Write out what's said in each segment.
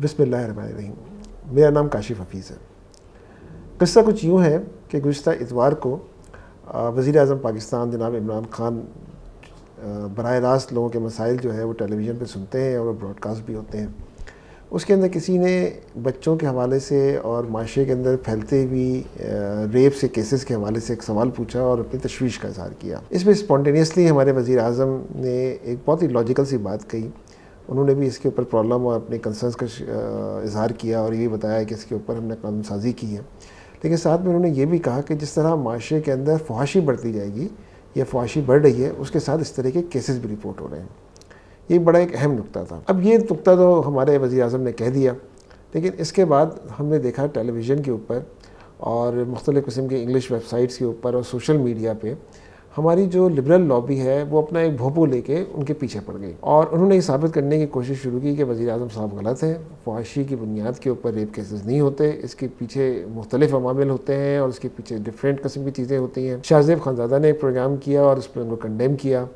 रही मेरा नाम काशिफ हफीज़ है किस्सा कुछ यूँ है कि गुज्त इतवार को वज़ी अजम पाकिस्तान जनाब इमरान खान बर रास्त लोगों के मसाइल जो है वो टेलीविज़न पर सुनते हैं और ब्रॉडकास्ट भी होते हैं उसके अंदर किसी ने बच्चों के हवाले से और माशरे के अंदर फैलते हुई रेप से केसेस के हवाले से एक सवाल पूछा और अपनी तशवीश का इजहार किया इसमें स्पॉन्टेनियसली हमारे वज़ी अजम ने एक बहुत ही लॉजिकल सी बात कही उन्होंने भी इसके ऊपर प्रॉब्लम और अपने कंसर्न्स का इजहार किया और ये भी बताया कि इसके ऊपर हमने कानून साजी की है लेकिन साथ में उन्होंने ये भी कहा कि जिस तरह माशरे के अंदर फहाशी बढ़ती जाएगी या फहाशी बढ़ रही है उसके साथ इस तरह के केसेस भी रिपोर्ट हो रहे हैं ये बड़ा एक अहम नुकता था अब ये नुकता तो हमारे वज़ी अजम ने कह दिया लेकिन इसके बाद हमने देखा टेलीविज़न के ऊपर और मुख्तलिफ़ किस्म के इंग्लिश वेबसाइट्स के ऊपर और सोशल मीडिया पर हमारी जो लिबरल लॉबी है वो अपना एक भोपू लेके उनके पीछे पड़ गई और उन्होंने ये साबित करने की कोशिश शुरू की कि वजी अजम साहब गलत हैं फवाशी की बुनियाद के ऊपर रेप केसेस नहीं होते इसके पीछे मुख्तलिफ अमामिल होते हैं और इसके पीछे डिफरेंट कस्म की चीज़ें होती हैं शाहजेब खानजादा ने एक प्रोग्राम किया और उस पर उनको कंडेम किया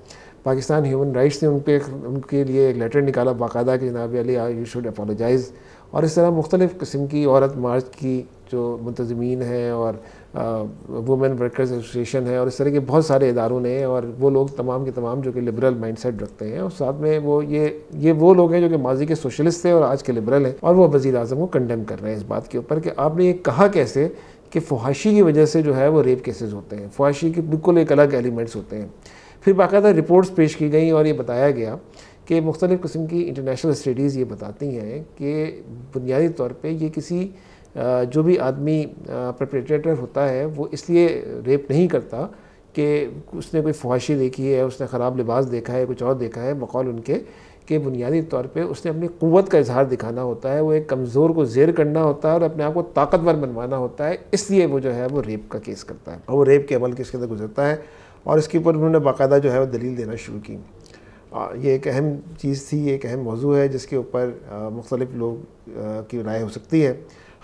पाकिस्तान ह्यूमन राइट्स ने उनके उनके लिए एक लेटर निकाला बाकायदा कि जनाब अली यू शुड अपोलोजाइज़ और इस तरह मुख्तलिफ़ किस्म की औरत मार्च की जो मुंतजमीन हैं और वुमेन वर्कर्स एसोसिएशन है और इस तरह के बहुत सारे इदारों ने और वो लोग तमाम के तमाम जो कि लिबरल माइंडसेट रखते हैं और साथ में वो ये ये वो लोग हैं जो कि माजी के सोशलिस्ट थे और आज के लिबरल हैं और वो वजीर अजम को कंडेम कर रहे हैं इस बात के ऊपर कि आपने ये कहा कैसे कि फुहाशी की वजह से जो है वो रेप केसेज होते हैं फुहाशी के बिल्कुल एक अलग एलिमेंट्स होते हैं फिर बाकायदा रिपोर्ट्स पेश की गई और ये बताया गया कि मुख्तलिफ़ किस्म की इंटरनेशनल स्टडीज़ ये बताती हैं कि बुनियादी तौर पर ये किसी जो भी आदमी प्रपरेटेटर होता है वो इसलिए रेप नहीं करता कि उसने कोई फवाशी देखी है उसने ख़राब लिबास देखा है कुछ और देखा है बकौल उनके के बुनियादी तौर पे उसने अपनी क़वत का इजहार दिखाना होता है वो एक कमज़ोर को जेर करना होता है और अपने आप को ताकतवर बनवाना होता है इसलिए वो जो है वो रेप का केस करता है और वो रेप के अमल के इसके अंदर गुजरता है और इसके ऊपर उन्होंने बाकायदा जो है वो दलील देना शुरू की ये एक अहम चीज़ थी एक अहम मौजू है जिसके ऊपर मुख्तलिफ़ लोग की राय हो सकती है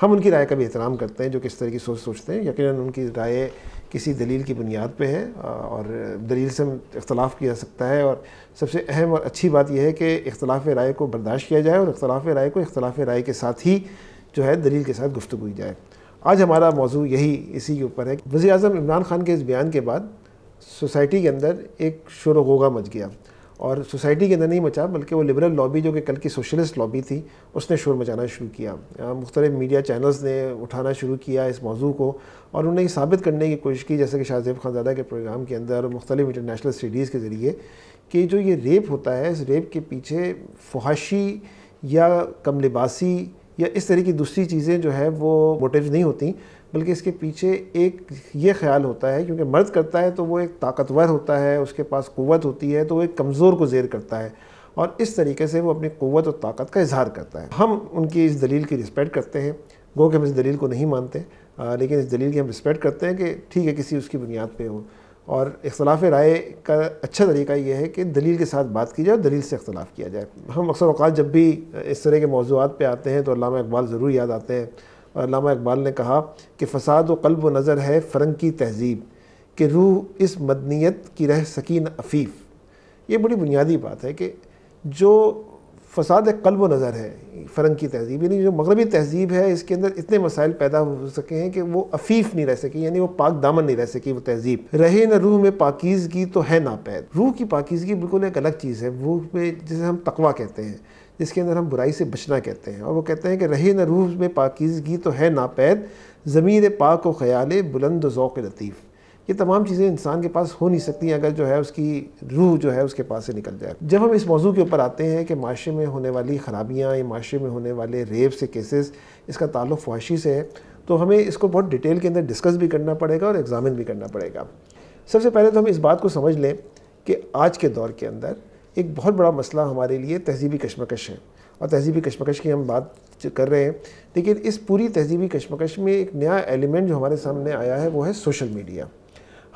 हम उनकी राय का भी एहतराम करते हैं जो किस तरह की सोच सोचते हैं यकीन उनकी राय किसी दलील की बुनियाद पे है और दलील से इख्तलाफ किया जा सकता है और सबसे अहम और अच्छी बात यह है कि इख्तलाफ राय को बर्दाश्त किया जाए और इख्तलाफ राय को इख्तलाफ राय के साथ ही जो है दलील के साथ गुफ्तु की जाए आज हमारा मौजू यही इसी के ऊपर है वज़ी अजम इमरान खान के इस बयान के बाद सोसाइटी के अंदर एक शोर गोगा मच गया और सोसाइटी के अंदर नहीं मचा बल्कि वो लिबरल लॉबी जो कि कल की सोशलिस्ट लॉबी थी उसने शोर मचाना शुरू किया मुख्तलिफ मीडिया चैनल्स ने उठाना शुरू किया इस मौजू को और उन्हें ये साबित करने की कोशिश की जैसे कि शाहजेब खानजादा के प्रोग्राम के अंदर मुख्तलिफ इंटरनेशनल स्टडीज़ के ज़रिए कि जो ये रेप होता है इस रेप के पीछे फहाशी या कम लिबासी या इस तरह की दूसरी चीज़ें जो है वो मोटिव नहीं होती बल्कि इसके पीछे एक ये ख्याल होता है क्योंकि मर्द करता है तो वो एक ताकतवर होता है उसके पास क़वत होती है तो वो एक कमज़ोर को जेर करता है और इस तरीके से वो अपनी क़वत और ताकत का इजहार करता है हम उनकी इस दलील की रिस्पेक्ट करते हैं गो कि हम इस दलील को नहीं मानते लेकिन इस दलील की हम रिस्पेक्ट करते हैं कि ठीक है किसी उसकी बुनियाद पर हो और इख्लाफ राय का अच्छा तरीका यह है कि दलील के साथ बात की जाए और दलील से इख्तलाफ किया जाए हम अक्सर अवत जब भी इस तरह के मौजूद पर आते हैं तो इकबाल ज़रूर याद आते हैं और इकबाल ने कहा कि फ़साद व कल्ब व नज़र है फ़रंग की तहजीब कि रूह इस मदनीत की रह सकीन अफ़ीफ़ ये बड़ी बुनियादी बात है कि जो फसाद कल्ब नज़र है फ़रंग की तहजीब यानी जो मगरबी तहजीब है इसके अंदर इतने मसाइल पैदा हो सके हैं कि वो अफीफ नहीं रह सकी यानी वो पाक दामन नहीं रह सकी वो तहजीब रहे न रूह में पाकिजगी तो है नापैद रूह की पाकिजगी बिल्कुल एक अलग चीज़ है रूह में जिसे हम तकवा कहते हैं जिसके अंदर हम बुराई से बचना कहते हैं और वो कहते हैं कि रहे न रूह में पाकिजगी तो है नापैद ज़मीर पाक व ख्याल बुलंद ओक़ लतीफ़ ये तमाम चीज़ें इंसान के पास हो नहीं सकती अगर जो है उसकी रूह जो है उसके पास से निकल जाए जब हम इस मौजू के ऊपर आते हैं कि माशरे में होने वाली ख़राबियाँ या माशरे में होने वाले रेप से केसेस इसका ताल्लुक ख्वाहिशी से है तो हमें इसको बहुत डिटेल के अंदर डिस्कस भी करना पड़ेगा और एग्ज़ामिन भी करना पड़ेगा सबसे पहले तो हम इस बात को समझ लें कि आज के दौर के अंदर एक बहुत बड़ा मसला हमारे लिए तहजीबी कशमकश है और तहजीबी कशमकश की हम बात कर रहे हैं लेकिन इस पूरी तहजीबी कशमकश में एक नया एलिमेंट जो हमारे सामने आया है वो है सोशल मीडिया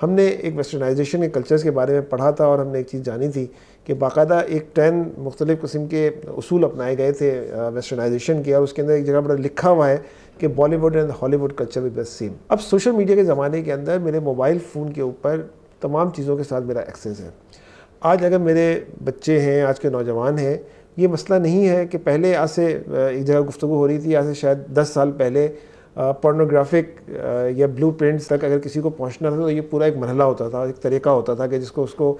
हमने एक वेस्टर्नाइजेशन के कल्चर्स के बारे में पढ़ा था और हमने एक चीज़ जानी थी कि बाकायदा एक टेन मुख्तलिफ़ कस्म के असूल अपनाए गए थे वेस्टर्नाइजेशन के और उसके अंदर एक जगह बड़ा लिखा हुआ है कि बॉलीवुड एंड हॉलीवुड कल्चर भी बेस्ट सेम अब सोशल मीडिया के ज़माने के अंदर मेरे मोबाइल फ़ोन के ऊपर तमाम चीज़ों के साथ मेरा एक्सेस है आज अगर मेरे बच्चे हैं आज के नौजवान हैं ये मसला नहीं है कि पहले आज से एक जगह गुफ्तु हो रही थी आज से शायद दस साल पहले पोर्नोग्राफिक या ब्लू तक अगर किसी को पहुंचना था तो ये पूरा एक मरहला होता था एक तरीका होता था कि जिसको उसको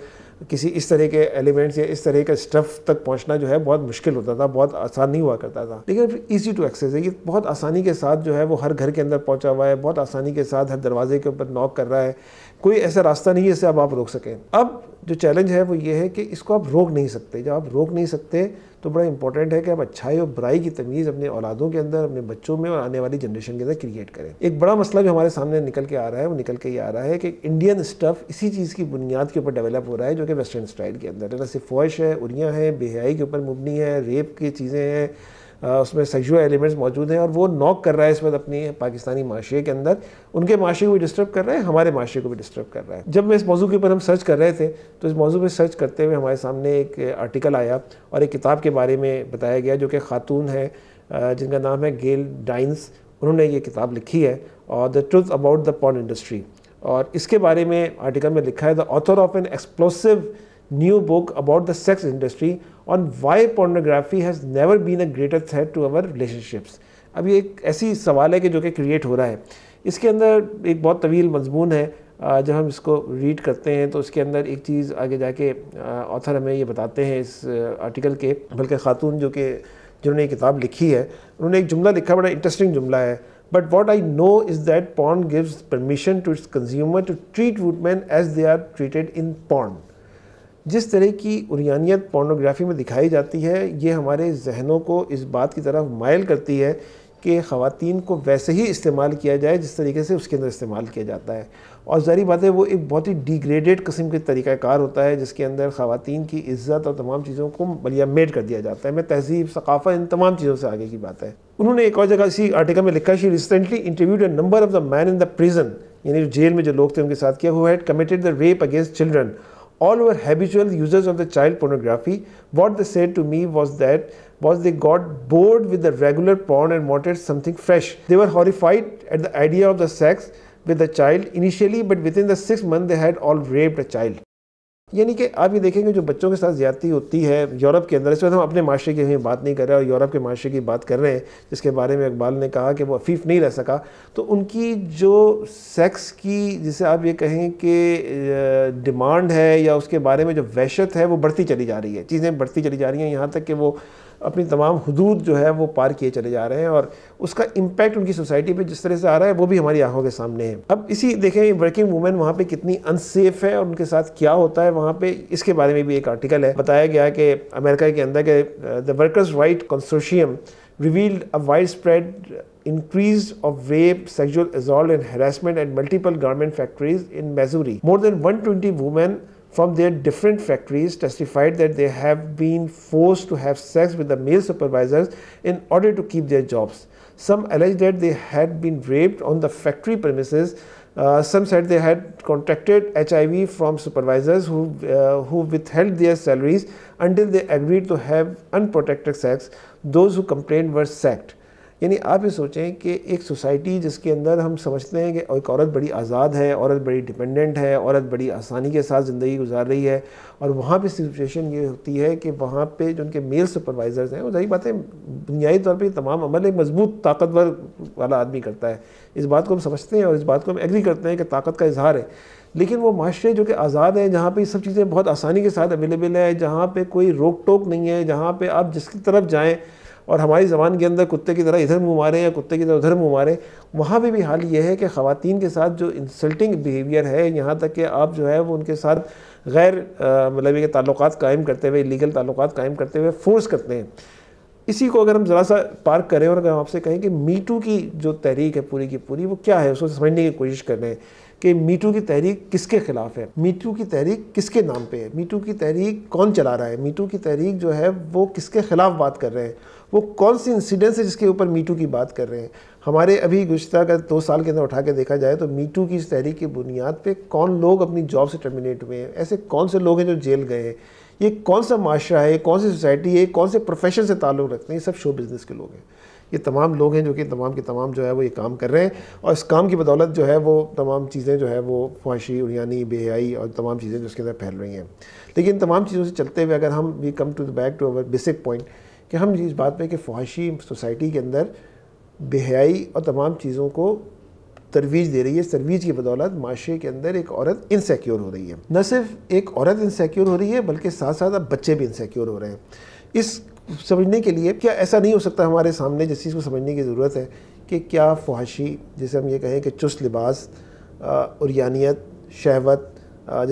किसी इस तरह के एलिमेंट्स या इस तरह के स्टफ़ तक पहुंचना जो है बहुत मुश्किल होता था बहुत आसान नहीं हुआ करता था लेकिन ईजी टू एक्सेस है ये बहुत आसानी के साथ जो है वो हर घर के अंदर पहुंचा हुआ है बहुत आसानी के साथ हर दरवाजे के ऊपर नॉक कर रहा है कोई ऐसा रास्ता नहीं है जिससे अब आप रोक सकें अब जो चैलेंज है वो ये है कि इसको आप रोक नहीं सकते जब आप रोक नहीं सकते तो बड़ा इंपॉर्टेंट है कि आप अच्छाई और बुराई की तमीज़ अपने औलादों के अंदर अपने बच्चों में और आने वाली जनरेशन के अंदर क्रिएट करें एक बड़ा मसला जो हमारे सामने निकल के आ रहा है वो निकल के ये आ रहा है कि इंडियन स्टफ़ इसी चीज़ की बुनियाद के ऊपर डेवलप हो रहा है जो कि के वेस्टर्न स्टाइल के अंदर जैसे ना सिर्फ है उरियाँ हैं बेहयाई के ऊपर मुबनी है रेप की चीज़ें हैं उसमें सेक्सुअल एलिमेंट्स मौजूद हैं और वो नॉक कर रहा है इस वक्त अपनी पाकिस्तानी माशरे के अंदर उनके माशरे को भी डिस्टर्ब कर रहा है हमारे माशरे को भी डिस्टर्ब कर रहा है जब मैं इस मौजू के ऊपर हम सर्च कर रहे थे तो इस मौजू पर सर्च करते हुए हमारे सामने एक आर्टिकल आया और एक किताब के बारे में बताया गया जो कि खातून है जिनका नाम है गेल डाइंस उन्होंने ये किताब लिखी है और the truth about the porn industry और इसके बारे में आर्टिकल में लिखा है the author of an explosive new book about the sex industry on why pornography has never been a greater threat to our relationships अब ये एक ऐसी सवाल है कि जो कि क्रिएट हो रहा है इसके अंदर एक बहुत तवील मजमून है जब हम इसको रीड करते हैं तो उसके अंदर एक चीज़ आगे जाके ऑथर हमें ये बताते हैं इस आर्टिकल के बल्कि ख़ातून जो कि जिन्होंने ये किताब लिखी है उन्होंने एक जुमला लिखा बड़ा इंटरेस्टिंग जुमला है But what I know is that porn gives permission to its consumer to treat women as they are treated in porn. जिस तरह की उरियानियत पोर्नोग्राफी में दिखाई जाती है ये हमारे जहनों को इस बात की तरफ मायल करती है कि ख़वान को वैसे ही इस्तेमाल किया जाए जिस तरीके से उसके अंदर इस्तेमाल किया जाता है और ज़ारी बात है वो एक बहुत ही डिग्रेडेड कस्म के तरीक़ाकार होता है जिसके अंदर ख़वान की इज़्ज़त और तमाम चीज़ों को बलिया मेड कर दिया जाता है मैं तहजीब सकाफ़त इन तमाम चीज़ों से आगे की बात है उन्होंने एक और जगह इसी आर्टिकल में लिखा she recently interviewed a number of the man in the prison यानी जेल में जो लोग थे उनके साथ किया हुआ had committed the rape against children all over habitual users of the child pornography what the set to me was that was they got bored with the regular porn and wanted something fresh. They were horrified at the idea of the sex with the child initially, but within the six months they had all raped a child. यानी कि आप ये देखेंगे जो बच्चों के साथ ज्यादा होती है यूरोप के अंदर इस वक्त हम अपने माशरे की बात नहीं कर रहे और यूरोप के माशरे की बात कर रहे हैं जिसके बारे में इकबाल ने कहा कि वो अफीफ नहीं रह सका तो उनकी जो सेक्स की जिसे आप ये कहें कि डिमांड है या उसके बारे में जो वहशत है वो बढ़ती चली जा रही है चीज़ें बढ़ती चली जा रही हैं यहाँ तक कि वो अपनी तमाम हदूद जो है वो पार किए चले जा रहे हैं और उसका इम्पैक्ट उनकी सोसाइटी पे जिस तरह से आ रहा है वो भी हमारी आंखों के सामने है अब इसी देखें वर्किंग वुमेन वहाँ पे कितनी अनसेफ है और उनके साथ क्या होता है वहाँ पे इसके बारे में भी एक आर्टिकल है बताया गया कि अमेरिका के अंदर के the workers rights consortium revealed a widespread increase of rape, sexual assault, and harassment and multiple garment factories in Missouri. More than one twenty from their different factories testified that they have been forced to have sex with the male supervisors in order to keep their jobs. Some alleged that they had been raped on the factory premises. Uh, some said they had contracted HIV from supervisors who, uh, who withheld their salaries until they agreed to have unprotected sex. Those who complained were sacked. यानी आप ये सोचें कि एक society जिसके अंदर हम समझते हैं कि एक औरत बड़ी आज़ाद है औरत बड़ी डिपेंडेंट है औरत बड़ी आसानी के साथ ज़िंदगी गुजार रही है और वहाँ पर सिचुएशन ये होती है कि वहाँ पर जो उनके मेल सुपरवाइज़र्स हैं वो सही बातें बुनियादी तौर पर तमाम अमल एक मजबूत ताकतवर वाला आदमी करता है इस बात को हम समझते हैं और इस बात को हम एग्री करते हैं कि ताकत का इजहार है लेकिन वो माशरे जो कि आज़ाद हैं जहाँ पे ये सब चीज़ें बहुत आसानी के साथ अवेलेबल है जहाँ पे कोई रोक टोक नहीं है जहाँ पे आप जिसकी तरफ जाएँ और हमारी जबान के अंदर कुत्ते की तरह इधर मुँह मारे या कुत्ते की तरह उधर मुँह मारे वहाँ पर भी हाल ये है कि ख़वान के साथ जो इंसल्टिंग बिहेवियर है यहाँ तक कि आप जो है वो उनके साथ गैर मतलब ये ताल्लुक कायम करते हुए लीगल ताल्लुक कायम करते हुए फ़ोर्स करते हैं इसी को अगर हम ज़रा सा पार्क करें और अगर हम आपसे कहें कि मीटू की जो तहरीक है पूरी की पूरी वो क्या है उसको समझने की कोशिश कर रहे हैं कि मीटू की तहरीक किसके ख़िलाफ़ है मीटू की तहरीक किसके नाम पे है मीटू की तहरीक कौन चला रहा है मीटू की तहरीक जो है वो किसके ख़िलाफ़ बात कर रहे हैं वो कौन सी इंसिडेंस है जिसके ऊपर मीटू की बात कर रहे हैं हमारे अभी गुज्त अगर दो साल के अंदर उठा के देखा जाए तो मीटू की इस तहरीक की बुनियाद पे कौन लोग अपनी जॉब से टर्मिनेट हुए हैं ऐसे कौन से लोग हैं जो जेल गए हैं ये कौन सा माशरा है कौन सी सोसाइटी है कौन से प्रोफेशन से ताल्लुक़ रखते हैं ये सब शो बिज़नेस के लोग हैं ये तमाम लोग हैं जो कि तमाम के तमाम जो है वो ये काम कर रहे हैं और इस काम की बदौलत जो है वो तमाम चीज़ें जो है वो फ्वाशी उड़ियानी बेहयाई और तमाम चीज़ें जो उसके अंदर फैल रही हैं लेकिन तमाम चीज़ों से चलते हुए अगर हम we come to the back to our basic point कि हम इस बात पे कि फहाशी सोसाइटी के अंदर बेहयाई और तमाम चीज़ों को तरवीज दे रही है तरवीज की बदौलत माशरे के अंदर एक औरत इनसेक्योर हो रही है न सिर्फ एक औरत इनसेक्योर हो रही है बल्कि साथ साथ अब बच्चे भी इनसेक्योर हो रहे हैं इस समझने के लिए क्या ऐसा नहीं हो सकता हमारे सामने जिस चीज़ को समझने की ज़रूरत है कि क्या फहाशी जैसे हम ये कहें कि चुस्त लिबास औरत शहवत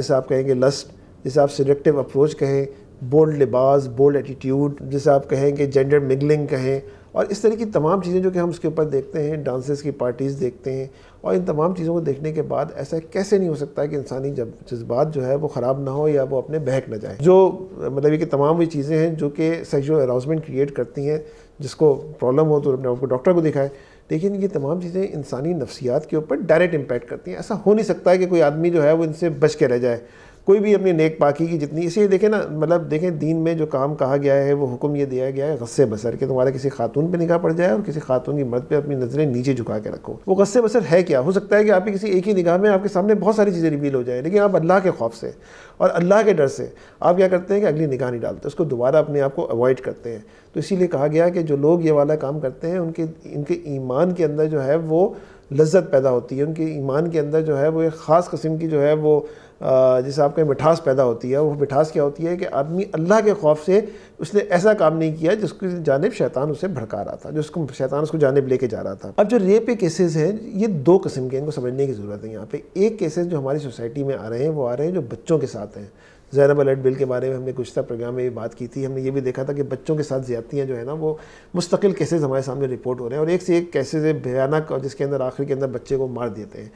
जैसे आप कहेंगे लस्ट जैसे आप सिलेक्टिव अप्रोच कहें बोल्ड लिबास बोल्ड एटीट्यूड जैसे आप कहें कि जेंडर मिगलिंग कहें और इस तरह की तमाम चीज़ें जो कि हम उसके ऊपर देखते हैं डांसेस की पार्टीज़ देखते हैं और इन तमाम चीज़ों को देखने के बाद ऐसा कैसे नहीं हो सकता कि इंसानी जब जज्बात जो है वो ख़राब ना हो या वो अपने बहक ना जाए जो मतलब ये कि तमाम वही चीज़ें हैं जो कि सेक्शुअल हरासमेंट क्रिएट करती हैं जिसको प्रॉब्लम हो तो अपने आपको डॉक्टर को दिखाए लेकिन ये तमाम चीज़ें इंसानी नफसियात के ऊपर डायरेक्ट इम्पेक्ट करती हैं ऐसा हो नहीं सकता है कि कोई आदमी जो है वो इनसे बच के रह जाए कोई भी अपनी नेक पाकी की जितनी इसे देखें ना मतलब देखें दीन में जो काम कहा गया है वो हुक्म ये दिया गया है गस्से बसर के तुम्हारा किसी खातून पे निगाह पड़ जाए और किसी खातून की मर्द पे अपनी नज़रें नीचे झुका के रखो वो गस्से बसर है क्या हो सकता है कि आपकी किसी एक ही निगाह में आपके सामने बहुत सारी चीज़ें रिवील हो जाए लेकिन आप अल्लाह के खौफ से और अल्लाह के डर से आप क्या करते हैं कि अगली निगाह नहीं डालते उसको दोबारा अपने आप को अवॉइड करते हैं तो इसीलिए कहा गया कि जो लोग ये वाला काम करते हैं उनके इनके ईमान के अंदर जो है वो लज्जत पैदा होती है उनके ईमान के अंदर जो है वो एक ख़ास कस्म की जो है वो जैसे आपका मिठास पैदा होती है वो मिठास क्या होती है कि आदमी अल्लाह के खौफ से उसने ऐसा काम नहीं किया जिसकी जानब शैतान उसे भड़का रहा था जिसको शैतान उसको जानब लेके जा रहा था अब जो रेप के केसेस हैं ये दो किस्म के इनको समझने की ज़रूरत है यहाँ पे एक केसेस जो हमारी सोसाइटी में आ रहे हैं वो आ रहे हैं जो बच्चों के साथ हैं जैनब अलर्ट बिल के बारे में हमने कुछ प्रोग्राम में भी बात की थी हमने ये भी देखा था कि बच्चों के साथ ज्यादतियाँ जो है ना वो मुस्तकिल केसेज हमारे सामने रिपोर्ट हो रहे हैं और एक से एक केसेज भयानक और जिसके अंदर आखिर के अंदर बच्चे को मार देते हैं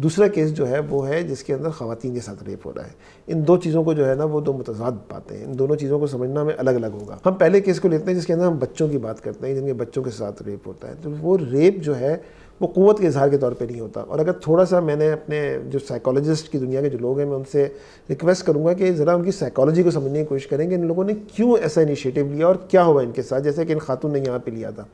दूसरा केस जो है वो है जिसके अंदर ख़वान के साथ रेप हो रहा है इन दो चीज़ों को जो है ना वो दो मतजाद पाते हैं इन दोनों चीज़ों को समझना में अलग अलग होगा हम पहले केस को लेते हैं जिसके अंदर हम बच्चों की बात करते हैं जिनके बच्चों के साथ रेप होता है तो वो रेप जो है वो कुत के इजहार के तौर पे नहीं होता और अगर थोड़ा सा मैंने अपने जो साइकोलॉजिस्ट की दुनिया के जो लोग हैं मैं उनसे रिक्वेस्ट करूँगा कि ज़रा उनकी साइकोलॉजी को समझने की कोशिश करेंगे इन लोगों ने क्यों ऐसा इनिशिएटिव लिया और क्या हुआ इनके साथ जैसे कि इन खातून ने यहाँ पर लिया था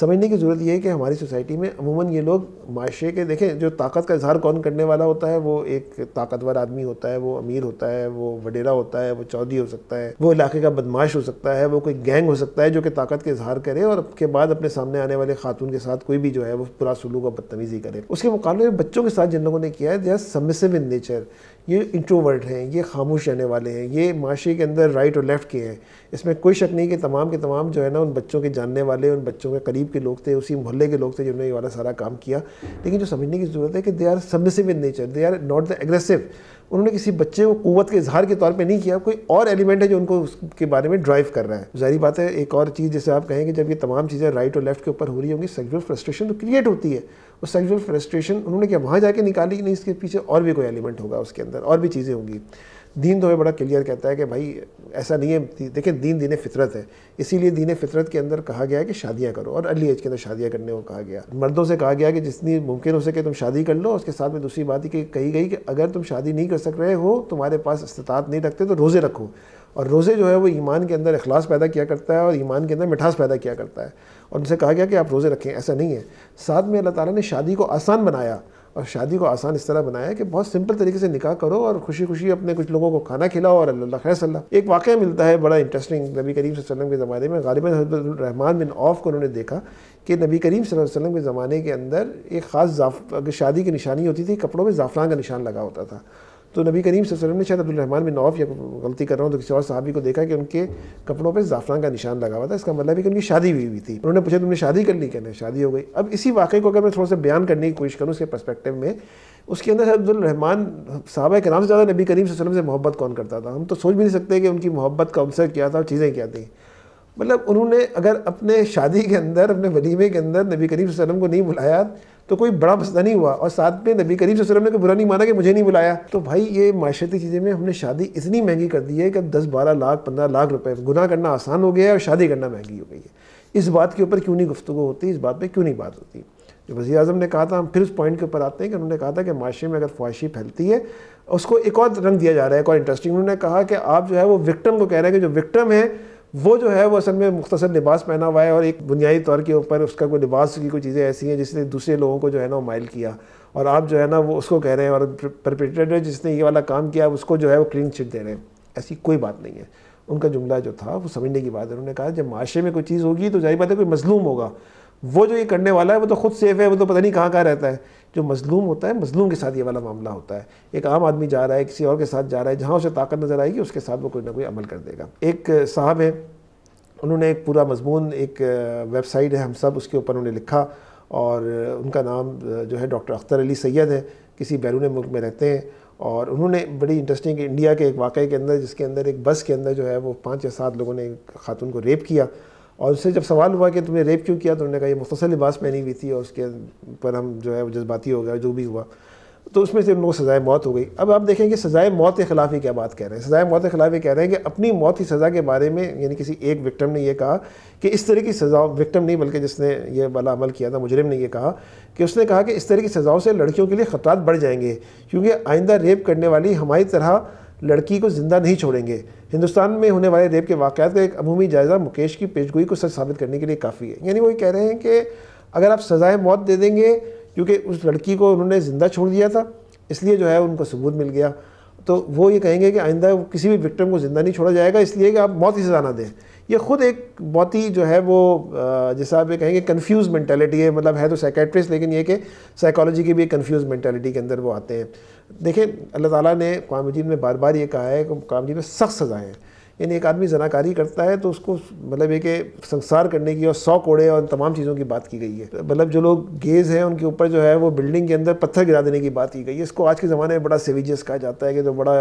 समझने की ज़रूरत यह है कि हमारी सोसाइटी में अमूमन ये लोग माशरे के देखें जो ताकत का इजहार कौन करने वाला होता है वो एक ताकतवर आदमी होता है वो अमीर होता है वो वडेरा होता है वो चौधरी हो सकता है वो इलाके का बदमाश हो सकता है वो कोई गैंग हो सकता है जो कि ताकत का इजहार करे और उसके बाद अपने सामने आने वाले खातून के साथ कोई भी जो है वो पूरा सलूक और बदतमीज़ी करे उसके मुकाबले में बच्चों के साथ जिन लोगों ने किया है they are submissive in nature ये इंट्रोवर्ट हैं ये खामोश रहने वाले हैं ये माशरे के अंदर राइट और लेफ़्ट के हैं इसमें कोई शक नहीं कि तमाम के तमाम जो है ना उन बच्चों के जानने वाले उन बच्चों के करीब के लोग थे उसी मोहल्ले के लोग थे जिन्होंने ये वाला सारा काम किया लेकिन जो समझने की ज़रूरत है कि they are submissive in nature they are not the aggressive उन्होंने किसी बच्चे को क़ुत के इजहार के तौर पे नहीं किया कोई और एलिमेंट है जो उनको उसके बारे में ड्राइव कर रहा है जारी बात है एक और चीज़ जैसे आप कहेंगे जब ये तमाम चीज़ें राइट और लेफ्ट के ऊपर हो रही होंगी सेक्सुअल फ्रस्ट्रेशन तो क्रिएट होती है और सेक्सुअल फ्रस्ट्रेशन उन्होंने क्या वहाँ जाके निकाली नहीं इसके पीछे और भी कोई एलिमेंट होगा उसके अंदर और भी चीज़ें होंगी दीन तो हमें बड़ा क्लियर कहता है कि भाई ऐसा नहीं है देखिए दीन दीन फितरत है इसीलिए दीन फितरत के अंदर कहा गया है कि शादियाँ करो और अर्ली एज के अंदर शादियाँ करने को कहा गया मर्दों से कहा गया कि जितनी मुमकिन हो सके तुम शादी कर लो उसके साथ में दूसरी बात ही कही गई कि अगर तुम शादी नहीं कर सक रहे हो तुम्हारे पास इस्तात नहीं रखते तो रोज़े रखो और रोज़े जो है वो ईमान के अंदर अखलास पैदा किया करता है और ईमान के अंदर मिठास पैदा किया करता है और उनसे कहा गया कि आप रोज़े रखें ऐसा नहीं है साथ में अल्लाह ताली ने शादी को आसान बनाया और शादी को आसान इस तरह बनाया कि बहुत सिंपल तरीके से निकाह करो और खुशी खुशी अपने कुछ लोगों को खाना खिलाओ और अल्लाह खैर सल्ला एक वाक़ मिलता है बड़ा इंटरेस्टिंग नबी करीम वसल्लम के ज़माने में गालिबा रहमान बिन औफ को उन्होंने देखा कि नबी करीम वसल्लम के ज़माने के अंदर एक ख़ास शादी की निशानी होती थी कपड़ों में ज़ाफ़रान का निशान लगा होता था तो नबी करीम वसल्लम ने शायद अब्दुलरहमान बिन नौफ या गलती कर रहा हूँ तो किसी और साहबी को देखा कि उनके कपड़ों पर जाफरान का निशान लगा हुआ था इसका मतलब है कि उनकी शादी हुई हुई थी उन्होंने पूछा तुमने शादी कर ली कहने शादी हो गई अब इसी वाक़े को अगर मैं थोड़ा सा बयान करने की कोशिश करूँ उसके परस्पेक्टिव में उसके अंदर अब्दुलरहमान साहब के नाम से ज़्यादा नबी करीम वसल्लम से मोहब्बत कौन करता था हम तो सोच भी नहीं सकते कि उनकी मोहब्बत का अवसर क्या था और चीज़ें क्या थी मतलब उन्होंने अगर अपने शादी के अंदर अपने वलीमे के अंदर नबी करीम वसलम को नहीं बुलाया तो कोई बड़ा मसला नहीं हुआ और साथ में नबी करीब वसल्लम ने कोई बुरा नहीं माना कि मुझे नहीं बुलाया तो भाई ये माशरती चीज़ें में हमने शादी इतनी महंगी कर दी है कि दस बारह लाख पंद्रह लाख रुपये गुना करना आसान हो गया है और शादी करना महंगी हो गई है इस बात के ऊपर क्यों नहीं गुफ्तु होती इस बात पर क्यों नहीं बात होती जो वजी अजम ने कहा था हम फिर उस पॉइंट के ऊपर आते हैं कि उन्होंने कहा था कि माशरे में अगर ख्वाहिशी फैलती है उसको एक और रंग दिया जा रहा है एक और इंटरेस्टिंग उन्होंने कहा कि आप जो है वो विक्टम को कह रहे हैं कि जो विक्टम है वो जो है वो असल में मुख्तर लिबास पहना हुआ है और एक बुनियादी तौर के ऊपर उसका कोई लिबास की कोई चीज़ें ऐसी हैं जिसने दूसरे लोगों को जो है ना माइल किया और आप जो है ना वो उसको कह रहे हैं और परपेटेटर जिसने ये वाला काम किया उसको जो है वो क्लीन चिट दे रहे हैं ऐसी कोई बात नहीं है उनका जुमला जो था वो समझने की बात है उन्होंने कहा जब माशरे में कोई चीज़ होगी तो जाहिर बात है कोई मजलूम होगा वो जो ये करने वाला है वो तो खुद सेफ है वो तो पता नहीं कहाँ कहाँ रहता है जो मजलूम होता है मजलूम के साथ ये वाला मामला होता है एक आम आदमी जा रहा है किसी और के साथ जा रहा है जहाँ उसे ताकत नज़र आएगी उसके साथ वो कोई ना कोई अमल कर देगा एक साहब है उन्होंने एक पूरा मजमून एक वेबसाइट है हम सब उसके ऊपर उन्होंने लिखा और उनका नाम जो है डॉक्टर अख्तर अली सैद है किसी बैरून मुल्क में रहते हैं और उन्होंने बड़ी इंटरेस्टिंग इंडिया के एक वाक़े के अंदर जिसके अंदर एक बस के अंदर जो है वो पाँच या सात लोगों ने खातून को रेप किया और उससे जब सवाल हुआ कि तुमने रेप क्यों किया तो उन्होंने कहा ये मुख्तर लिबास पहनी हुई थी और उसके पर हम जो है वो जज्बाती हो गया जो भी हुआ तो उसमें से उन लोगों को सज़ाए मौत हो गई अब आप देखें कि सज़ाए मौत के ख़िलाफ़ ही क्या बात कह रहे हैं सज़ाए मौत के ख़िलाफ़ ये कह रहे हैं कि अपनी मौत की सज़ा के बारे में यानी किसी एक विक्टम ने यह कहा कि इस तरह की सज़ा विक्टम नहीं बल्कि जिसने ये वाला अमल किया था मुजरिम ने यह कहा कि उसने कहा कि इस तरह की सज़ाओं से लड़कियों के लिए खतरा बढ़ जाएंगे क्योंकि आइंदा रेप करने वाली हमारी तरह लड़की को जिंदा नहीं छोड़ेंगे हिंदुस्तान में होने वाले रेप के वाकत का एक अमूमी जायज़ा मुकेश की पेशगोई को सच साबित करने के लिए काफ़ी है यानी वो ये कह रहे हैं कि अगर आप सज़ाए मौत दे देंगे क्योंकि उस लड़की को उन्होंने ज़िंदा छोड़ दिया था इसलिए जो है उनको सबूत मिल गया तो वो ये कहेंगे कि आइंदा किसी भी विक्टिम को ज़िंदा नहीं छोड़ा जाएगा इसलिए कि आप मौत ही सज़ा ना दें ये खुद एक बहुत ही जो है वो जैसा आप ये कहेंगे कन्फ्यूज़ मैंटेलिटी है मतलब है तो साइकेट्रिस्ट लेकिन ये कि साइकोलॉजी की भी एक कन्फ्यूज़ मैंटेलिटी के अंदर वो आते हैं देखें अल्लाह ताला ने कवाम मजीद में बार बार ये कहा है कि कवाम मजीद में सख्त सज़ाएँ हैं यानी एक आदमी जनाकारी करता है तो उसको मतलब एक संसार करने की और सौ कोड़े और तमाम चीज़ों की बात की गई है मतलब जो लोग गेज हैं उनके ऊपर जो है वो बिल्डिंग के अंदर पत्थर गिरा देने की बात की गई है इसको आज के ज़माने में बड़ा सेविजस कहा जाता है कि जो तो बड़ा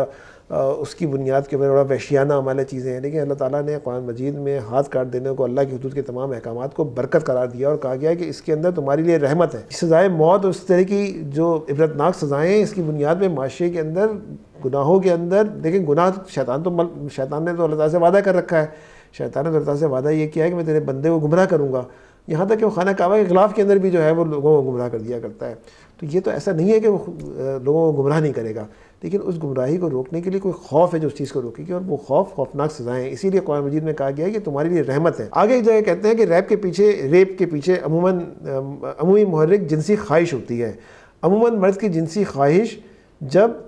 आ, उसकी बुनियाद के ऊपर बड़ा वैशियाना हमारे चीज़ें हैं लेकिन अल्लाह ताला ने कुरान मजीद में हाथ काट देने को अल्लाह के हदूद के तमाम अहकाम को बरकत करार दिया और कहा गया कि इसके अंदर तुम्हारे लिए रहमत है सज़ाए मौत और इस तरह की जो इबरतनाक सज़ाएँ इसकी बुनियाद में माशरे के अंदर गुनाहों के अंदर देखें गुनाह तो शैतान तो शैतान ने तो अल्लाह से वादा कर रखा है शैतान ने तो अल्लाह से वादा ये किया है कि मैं तेरे बंदे को गुमराह करूँगा यहाँ तक कि वो खाना काबा के ख़िलाफ़ के अंदर भी जो है वो लोगों को गुमराह कर दिया करता है तो ये तो ऐसा नहीं है कि वो लोगों को गुमराह नहीं करेगा लेकिन उस गुमराही को रोकने के लिए कोई खौफ है जो उस चीज़ को रोकेगी और वो खौफ खौफनाक सजाएं इसीलिए कौन मजीद में कहा गया है कि तुम्हारे लिए रहमत है आगे एक जगह कहते हैं कि रैप के पीछे रेप के पीछे अमूमन अमूमी महरिक जिनसी ख्वाहिश होती है अमूमन मर्द की जिनसी ख्वाहिश जब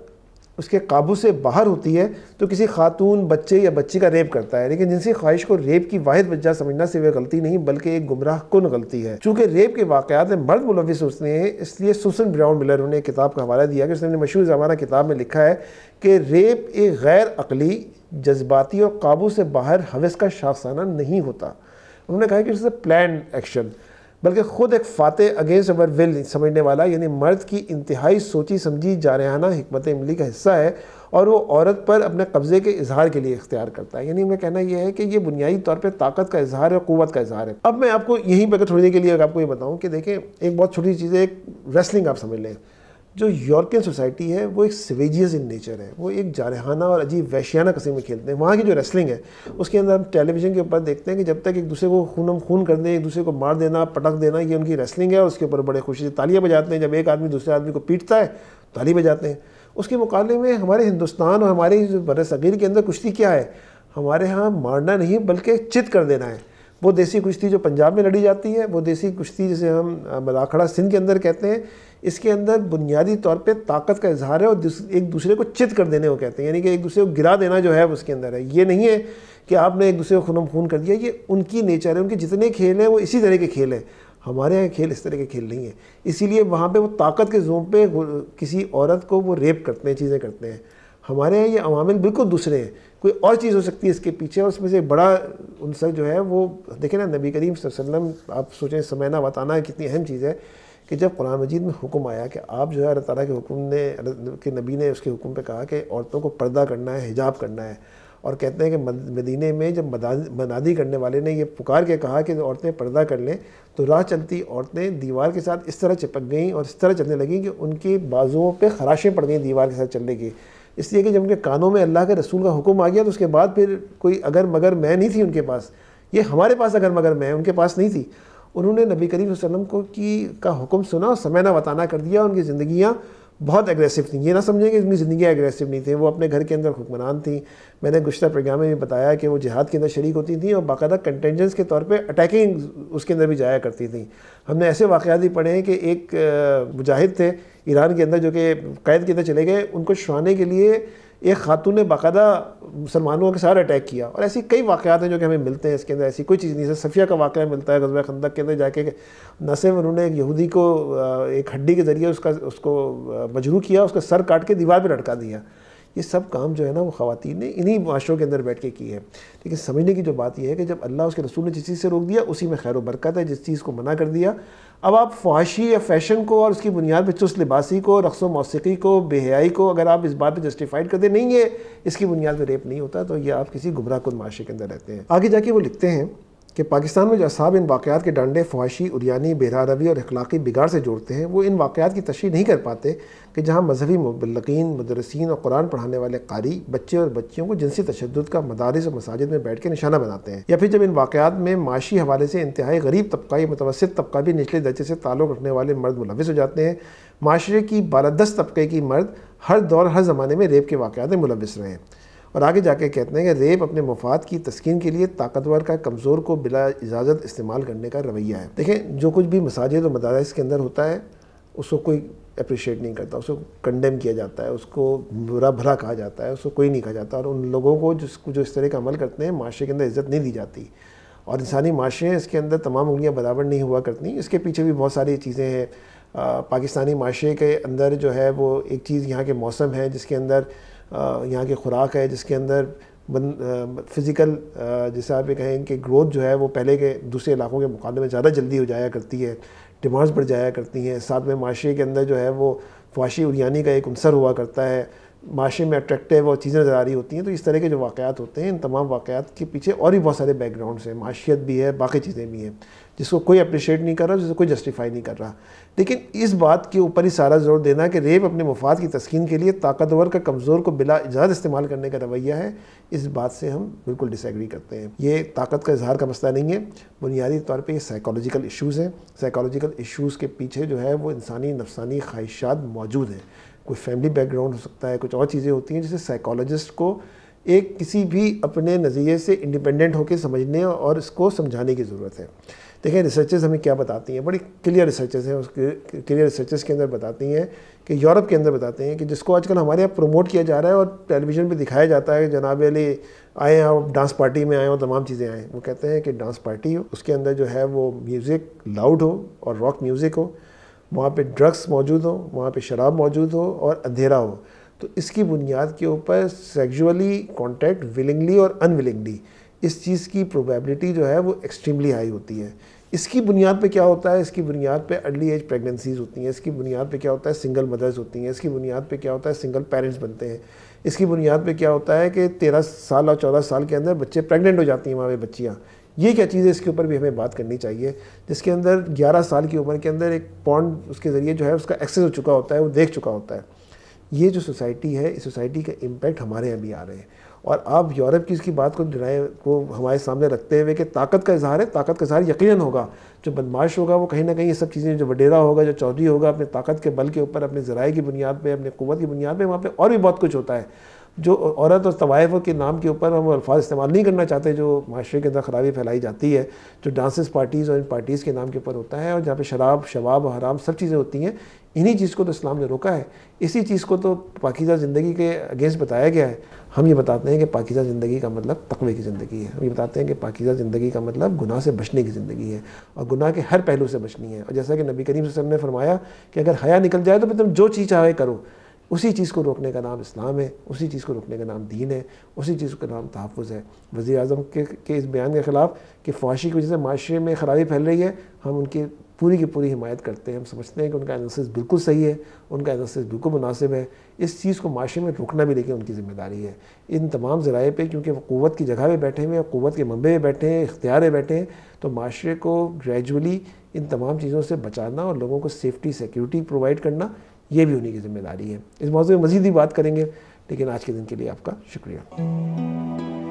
उसके काबू से बाहर होती है तो किसी खातून बच्चे या बच्ची का रेप करता है लेकिन जिनसी ख्वाहिश को रेप की वाहिद वजह समझना सिर्फ गलती नहीं बल्कि एक गुमराह कन गलती है चूँकि रेप के वाकत में मर्द मुलविस उसने इसलिए सुसन ब्राउन मिलर उन्हें किताब का हवाला दिया कि उसने मशहूर ज़माना किताब में लिखा है कि रेप एक गैर अकली जज्बाती और काबू से बाहर हवस का शासाना नहीं होता उन्होंने कहा कि इट्स प्लान एक्शन बल्कि ख़ुद एक फ़ातह अगेंस्ट अवर विल समझने वाला यानी मर्द की इंतहाई सोची समझी जारहाना हमत इमली का हिस्सा है और वो औरत पर अपने कब्ज़े के इजहार के लिए इख्तियार करता है यानी मैं कहना यह है कि ये बुनियादी तौर पर ताकत का इजहार है क़ुत का इजहार है अब मैं आपको यहीं पर थोड़ी देर के लिए आपको ये बताऊँ कि देखें एक बहुत छोटी चीज़ है एक रेस्लिंग आप समझ लें जो यूरोपियन सोसाइटी है वो एक सवेजियस इन नेचर है वो एक जारहाना और अजीब वैशियाना कस्म में खेलते हैं वहाँ की जो रेसलिंग है उसके अंदर हम टेलीविजन के ऊपर देखते हैं कि जब तक एक दूसरे को खून खून कर दें एक दूसरे को मार देना पटक देना ये उनकी रेसलिंग है और उसके ऊपर बड़े खुशी से तालियाँ बजाते हैं जब एक आदमी दूसरे आदमी को पीटता है ताली बजाते हैं उसके मुकाबले में हमारे हिंदुस्तान और हमारे बर सग़ीर के अंदर कुश्ती क्या है हमारे यहाँ मारना नहीं बल्कि चित कर देना है वो देसी कुश्ती जो पंजाब में लड़ी जाती है वो देसी कुश्ती जिसे हम मलाखड़ा सिंध के अंदर कहते हैं इसके अंदर बुनियादी तौर पे ताकत का इजहार है और एक दूसरे को चित कर देने को कहते हैं यानी कि एक दूसरे को गिरा देना जो है उसके अंदर है ये नहीं है कि आपने एक दूसरे को खुनम खून कर दिया ये उनकी नेचर है उनके जितने खेल हैं वो इसी तरह के खेल हैं हमारे यहाँ खेल इस तरह के खेल नहीं है इसीलिए वहाँ पर वो ताकत के जोम पे किसी औरत को वो रेप करते हैं चीज़ें करते हैं हमारे यहाँ ये अवामिल बिल्कुल दूसरे हैं कोई और चीज़ हो सकती है इसके पीछे और उसमें से बड़ा उनसर जो है वो देखें ना नबी करीम वसल्लम आप सोचें समय ना बताना कितनी अहम चीज़ है कि जब कुरान मजीद में हुक्म आया कि आप जो है अल्लाह ताली के हुक्म ने के नबी ने उसके हुक्म पे कहा कि औरतों को पर्दा करना है हिजाब करना है और कहते हैं कि मदीने में जब मनादी करने वाले ने ये पुकार के कहा कि औरतें पर्दा कर लें तो राह चलती औरतें दीवार के साथ इस तरह चिपक गईं और इस तरह चलने लगीं कि उनके बाजुओं पर खराशें पड़ गईं दीवार के साथ चलने की इसलिए कि जब उनके कानों में अल्लाह के रसूल का हुक्म आ गया तो उसके बाद फिर कोई अगर मगर मैं नहीं थी उनके पास ये हमारे पास अगर मगर मैं उनके पास नहीं थी उन्होंने नबी करीम वसलम को की का हुक्म सुना और समय ना बताना कर दिया उनकी ज़िंदियाँ बहुत एग्रेसिव थी ये ना समझें कि उनकी ज़िंदियाँ एग्रेसिव नहीं थी वो अपने घर के अंदर हुक्मरान थी मैंने गुज्तर प्रोग्राम में भी बताया कि वो जिहाद के अंदर शरीक होती थी और बाकायदा कंटेंजेंस के तौर पे अटैकिंग उसके अंदर भी जाया करती थी हमने ऐसे वाक़ भी पढ़े हैं कि एक मुजाहिद थे ईरान के अंदर जो कि कैद के अंदर चले गए उनको छुआने के लिए एक खातून ने बाकायदा मुसलमानों के साथ अटैक किया और ऐसी कई वाक़ात हैं जो कि हमें मिलते हैं इसके अंदर ऐसी कोई चीज़ नहीं है सफिया का वाक़ मिलता है गजबा खंदक के अंदर जाके न सिर्फ उन्होंने एक यहूदी को एक हड्डी के ज़रिए उसका उसको मजरू किया उसका सर काट के दीवार पर लटका दिया ये सब काम जो है ना वो खातन ने इन्हीं माशरों के अंदर बैठ के की है लेकिन समझने की जो बात यह है कि जब अल्लाह उसके रसूल ने जिस चीज़ से रोक दिया उसी में खैर वरकत है जिस चीज़ को मना कर दिया अब आप फ्वाशी या फैशन को और उसकी बुनियाद पर चुस्त लिबासी को व मौसीकी को बेहयाई को अगर आप इस बात पर जस्टिफाइड करते नहीं है इसकी बुनियाद पर रेप नहीं होता तो ये आप किसी गुमराह कुल माशरे के अंदर रहते हैं आगे जाके वो लिखते हैं कि पाकिस्तान में जो असाब इन वाक़ात के डांडे ख्वाहिशी उरियानी बेरारवी और अखलाकी बिगाड़ से जोड़ते हैं वो इन वाक़ात की तशरी नहीं कर पाते कि जहाँ मजहबी मुबलकिन मदरसिन और कुरान पढ़ाने वाले कारी बच्चे और बच्चियों को जिनसी तशद का मदारस और मसाजिद में बैठ के निशाना बनाते हैं या फिर जब इन वाक़ात में माशी हवाले से इंतहाई गरीब तबका या मुतवसत तबका भी निचले दर्जे से ताल्लुक़ रखने वाले मर्द मुलविस हो जाते हैं माशरे की बारदस्त दस तबके की मर्द हर दौर हर ज़माने में रेप के वाक़ात में मुलविस रहे हैं और आगे जाके कहते हैं कि रेप अपने मफाद की तस्किन के लिए ताकतवर का कमज़ोर को बिला इजाज़त इस्तेमाल करने का रवैया है देखें जो कुछ भी मसाजिद और मदारस के अंदर होता है उसको कोई अप्रिशिएट नहीं करता उसको कंडेम किया जाता है उसको बुरा भला कहा जाता है उसको कोई नहीं कहा जाता और उन लोगों को जिसको जो इस तरह का अमल करते हैं माशरे के अंदर इज्जत नहीं दी जाती और इंसानी माशरे इसके अंदर तमाम उंगलियाँ बराबर नहीं हुआ करती इसके पीछे भी बहुत सारी चीज़ें हैं पाकिस्तानी माशरे के अंदर जो है वो एक चीज़ यहाँ के मौसम है जिसके अंदर यहाँ की खुराक है जिसके अंदर फिज़िकल जैसे आप ये कहें कि ग्रोथ जो है वो पहले के दूसरे इलाकों के मुकाबले में ज़्यादा जल्दी हो जाया करती है डिमांड्स बढ़ जाया करती हैं साथ में माशरे के अंदर जो है वो फवाशी उरियानी का एक अनसर हुआ करता है माशरे में अट्रैक्टिव और चीज़ें नज़र आ रही होती हैं तो इस तरह के जो वाक़ात होते हैं इन तमाम वाक़ात के पीछे और भी बहुत सारे बैकग्राउंड्स हैं माशियत भी है बाकी चीज़ें भी हैं जिसको कोई अप्रिशिएट नहीं कर रहा जिसको कोई जस्टिफाई नहीं कर रहा लेकिन इस बात के ऊपर ही सारा जोर देना कि रेप अपने मुफाद की तस्किन के लिए ताकतवर का कमज़ोर को बिला इजाज इस्तेमाल करने का रवैया है इस बात से हम बिल्कुल डिसएग्री करते हैं ये ताकत का इजहार का मसला नहीं है बुनियादी तौर पर ये साइकोलॉजिकल इशूज़ हैं साइकोलॉजिकल इशूज़ के पीछे जो है वो इंसानी नफसानी ख्वाहिशात मौजूद हैं कोई फैमिली बैकग्राउंड हो सकता है कुछ और चीज़ें होती हैं जिससे साइकोलॉजिस्ट को एक किसी भी अपने नज़रिए से इंडिपेंडेंट होकर समझने और इसको समझाने की ज़रूरत है देखें रिसर्चेस हमें क्या बताती हैं बड़ी क्लियर रिसर्चेस हैं उसके क्लियर रिसर्चेस के अंदर बताती हैं कि यूरोप के अंदर बताते हैं कि जिसको आजकल हमारे यहाँ प्रमोट किया जा रहा है और टेलीविज़न पे दिखाया जाता है कि जनाब अली आए हैं डांस पार्टी में आए हों तमाम चीज़ें आएँ वो कहते हैं कि डांस पार्टी हो उसके अंदर जो है वो म्यूज़िक लाउड हो और रॉक म्यूज़िक हो वहाँ पर ड्रग्स मौजूद हो वहाँ पर शराब मौजूद हो और अंधेरा हो तो इसकी बुनियाद के ऊपर सेक्जुअली कॉन्टैक्ट विलिंगली और अनविलिंगली इस चीज़ की प्रोबेबिलिटी जो है वो एक्सट्रीमली हाई होती है इसकी बुनियाद पे क्या होता है इसकी बुनियाद पे अर्ली एज प्रेगनेंसीज होती हैं इसकी बुनियाद पे क्या होता है सिंगल मदर्स होती हैं इसकी बुनियाद पे क्या होता है सिंगल पेरेंट्स बनते हैं इसकी बुनियाद पे क्या होता है कि तेरह साल और चौदह साल के अंदर बच्चे प्रेग्नेंट हो जाती हैं वहाँ पर बच्चियाँ ये क्या चीज़ है इसके ऊपर भी हमें बात करनी चाहिए जिसके अंदर ग्यारह साल की उम्र के अंदर एक पॉन्ड उसके ज़रिए जो है उसका एक्सेस हो चुका होता है वो देख चुका होता है ये जो सोसाइटी है इस सोसाइटी का इम्पैक्ट हमारे यहाँ भी आ रहे हैं और आप यूरोप की इसकी बात को डिनाई को हमारे सामने रखते हुए कि ताकत का इजहार है ताकत का इजहार यकीन होगा जो बदमाश होगा वो कहीं ना कहीं ये सब चीज़ें जो वडेरा होगा जो चौधरी होगा अपने ताकत के बल के ऊपर अपने ज़राए की बुनियाद पर अपने कुत की बुनियाद पर वहाँ पर और भी बहुत कुछ होता है जो औरत और तवायफ के नाम के ऊपर हम अल्फाज इस्तेमाल नहीं करना चाहते जो माशरे के अंदर खराबी फैलाई जाती है जो डांसेस पार्टीज़ और इन पार्टीज़ के नाम के ऊपर होता है और जहाँ पे शराब शवाब और हराम सब चीज़ें होती हैं इन्हीं चीज़ को तो इस्लाम ने रोका है इसी चीज़ को तो पाकिज़ा ज़िंदगी के अगेंस्ट बताया गया है हम ये बताते हैं कि पाकिज़ा ज़िंदगी का मतलब तकवे की ज़िंदगी है हम ये बताते हैं कि पाकिज़ा ज़िंदगी का मतलब गुनाह से बचने की ज़िंदगी है और गुनाह के हर पहलू से बचनी है और जैसा कि नबी करीम वसम ने फरमाया कि अगर हया निकल जाए तो फिर तुम जो चीज़ चाहे करो उसी चीज़ को रोकने का नाम इस्लाम है उसी चीज़ को रोकने का नाम दीन है उसी चीज़ का नाम तहफ़ है वज़ी अजम के, के इस बयान के ख़िलाफ़ कि फ्वाशी की वजह से माशरे में ख़राबी फैल रही है हम उनकी पूरी की पूरी हिमायत करते हैं हम समझते हैं कि उनका एनालिसिस बिल्कुल सही है उनका एनालिसिस बिल्कुल मुनासिब है इस चीज़ को माशरे में रोकना भी लेकिन उनकी ज़िम्मेदारी है इन तमाम ज़राए पर क्योंकि वो क़वत की जगह पर बैठे हुए हैं क़वत के मंबे में बैठे हैं इख्तियार बैठे हैं तो माशरे को ग्रेजुअली इन तमाम चीज़ों से बचाना और लोगों को सेफ्टी सिक्योरिटी प्रोवाइड करना ये भी उन्हीं की जिम्मेदारी है इस मौजूद में मजीद ही बात करेंगे लेकिन आज के दिन के लिए आपका शुक्रिया